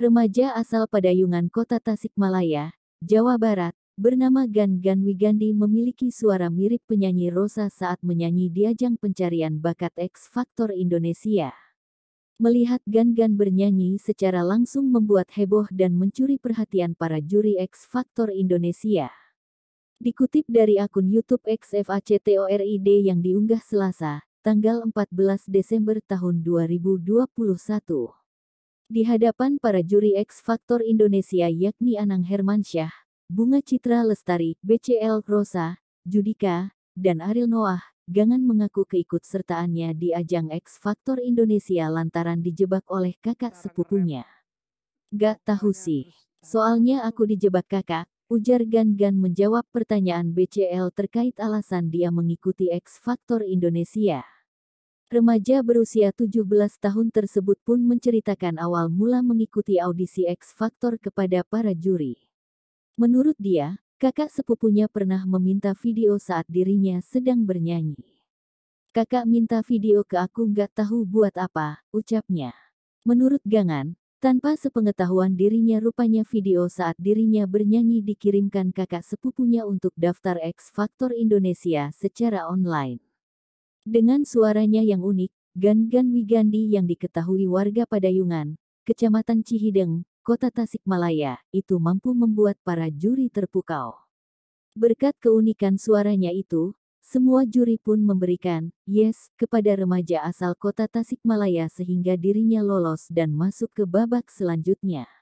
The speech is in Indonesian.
Remaja asal Padayungan Kota Tasikmalaya, Jawa Barat, bernama Gan Gan Wigandi memiliki suara mirip penyanyi Rosa saat menyanyi di ajang pencarian bakat X Factor Indonesia. Melihat Gan Gan bernyanyi secara langsung membuat heboh dan mencuri perhatian para juri X Factor Indonesia. Dikutip dari akun YouTube XFACTORID yang diunggah Selasa, tanggal 14 Desember tahun 2021. Di hadapan para juri X Factor Indonesia yakni Anang Hermansyah, Bunga Citra Lestari, BCL Rosa, Judika, dan Aril Noah, Gangan mengaku keikutsertaannya di ajang X Factor Indonesia lantaran dijebak oleh kakak sepupunya. Gak tahu sih. Soalnya aku dijebak kakak, Ujar Gan Gan menjawab pertanyaan BCL terkait alasan dia mengikuti X Factor Indonesia. Remaja berusia 17 tahun tersebut pun menceritakan awal mula mengikuti audisi X Factor kepada para juri. Menurut dia, kakak sepupunya pernah meminta video saat dirinya sedang bernyanyi. Kakak minta video ke aku nggak tahu buat apa, ucapnya. Menurut Gangan, tanpa sepengetahuan dirinya rupanya video saat dirinya bernyanyi dikirimkan kakak sepupunya untuk daftar X Factor Indonesia secara online. Dengan suaranya yang unik, Gan Gan Wigandi yang diketahui warga Padayungan, Kecamatan Cihideng, Kota Tasikmalaya, itu mampu membuat para juri terpukau. Berkat keunikan suaranya itu, semua juri pun memberikan yes kepada remaja asal kota Tasikmalaya sehingga dirinya lolos dan masuk ke babak selanjutnya.